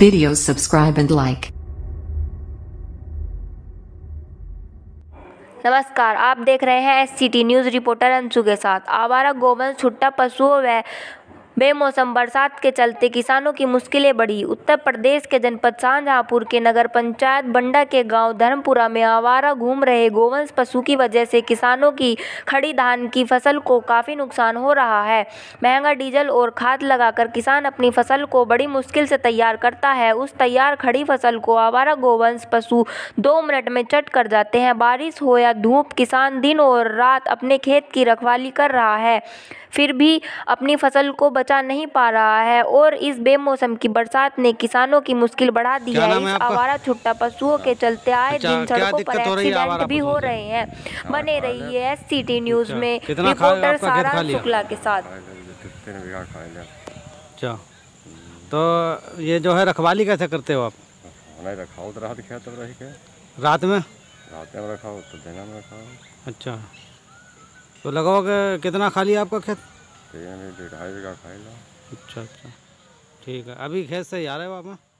Videos subscribe and like. नमस्कार आप देख रहे हैं एस न्यूज़ रिपोर्टर अंशु के साथ आवारा गोवंश छुट्टा पशुओं व बेमौसम बरसात के चलते किसानों की मुश्किलें बढ़ी उत्तर प्रदेश के जनपद शाहजहांपुर के नगर पंचायत बंडा के गांव धर्मपुरा में आवारा घूम रहे गोवंश पशु की वजह से किसानों की खड़ी धान की फसल को काफी नुकसान हो रहा है महंगा डीजल और खाद लगाकर किसान अपनी फसल को बड़ी मुश्किल से तैयार करता है उस तैयार खड़ी फसल को आवारा गोवंश पशु दो मिनट में चट कर जाते हैं बारिश हो या धूप किसान दिन और रात अपने खेत की रखवाली कर रहा है फिर भी अपनी फसल को बचा बचा नहीं पा रहा है और इस बेमौसम की बरसात ने किसानों की मुश्किल बढ़ा दी है इस आवारा छुट्टा पशुओं के चलते अच्छा, आए दिन सड़कों पर एक्सीडेंट भी हो रहे हैं हाँ, बने रही है एस सी न्यूज में रिपोर्टर सारा शुक्ला के साथ अच्छा, तो ये जो है रखवाली कैसे करते हो आप रखाओ तो रात खेत रही के रात में रात में रखा तो देना में रखा अच्छा तो लगभग कितना खाली है आपका खेत तो ढाई बीघा खाई लो अच्छा अच्छा ठीक है अभी खेत से ही आ रहे हो आप हाँ?